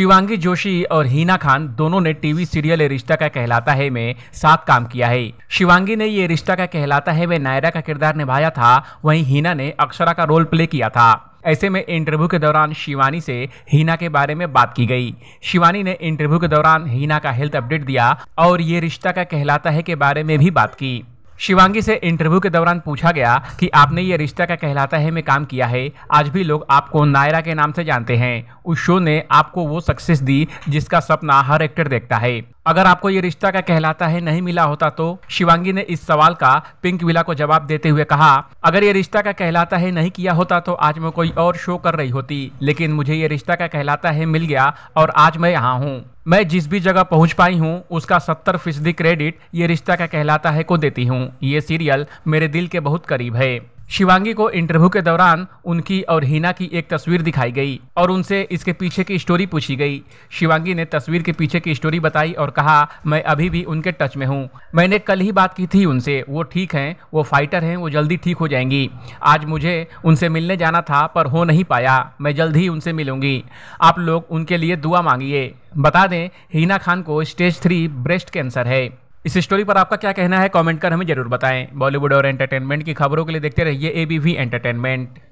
शिवांगी जोशी और हीना खान दोनों ने टीवी सीरियल रिश्ता का कहलाता है में साथ काम किया है शिवांगी ने ये रिश्ता का कहलाता है में नायरा का किरदार निभाया था वहीं हीना ने अक्षरा का रोल प्ले किया था ऐसे में इंटरव्यू के दौरान शिवानी से हीना के बारे में बात की गई शिवानी ने इंटरव्यू के दौरान हीना का हेल्थ अपडेट दिया और ये रिश्ता का कहलाता है के बारे में भी बात की शिवांगी से इंटरव्यू के दौरान पूछा गया कि आपने ये रिश्ता क्या कहलाता है में काम किया है आज भी लोग आपको नायरा के नाम से जानते हैं उस शो ने आपको वो सक्सेस दी जिसका सपना हर एक्टर देखता है अगर आपको ये रिश्ता का कहलाता है नहीं मिला होता तो शिवांगी ने इस सवाल का पिंक विला को जवाब देते हुए कहा अगर ये रिश्ता का कहलाता है नहीं किया होता तो आज मैं कोई और शो कर रही होती लेकिन मुझे ये रिश्ता का कहलाता है मिल गया और आज मैं यहाँ हूँ मैं जिस भी जगह पहुंच पाई हूं उसका सत्तर फीसदी क्रेडिट ये रिश्ता का कहलाता है को देती हूं ये सीरियल मेरे दिल के बहुत करीब है शिवांगी को इंटरव्यू के दौरान उनकी और हीना की एक तस्वीर दिखाई गई और उनसे इसके पीछे की स्टोरी पूछी गई शिवांगी ने तस्वीर के पीछे की स्टोरी बताई और कहा मैं अभी भी उनके टच में हूँ मैंने कल ही बात की थी उनसे वो ठीक हैं वो फाइटर हैं वो जल्दी ठीक हो जाएंगी आज मुझे उनसे मिलने जाना था पर हो नहीं पाया मैं जल्द ही उनसे मिलूंगी आप लोग उनके लिए दुआ मांगिए बता दें हीना खान को स्टेज थ्री ब्रेस्ट कैंसर है इस स्टोरी पर आपका क्या कहना है कमेंट कर हमें जरूर बताएं बॉलीवुड और एंटरटेनमेंट की खबरों के लिए देखते रहिए एबीवी एंटरटेनमेंट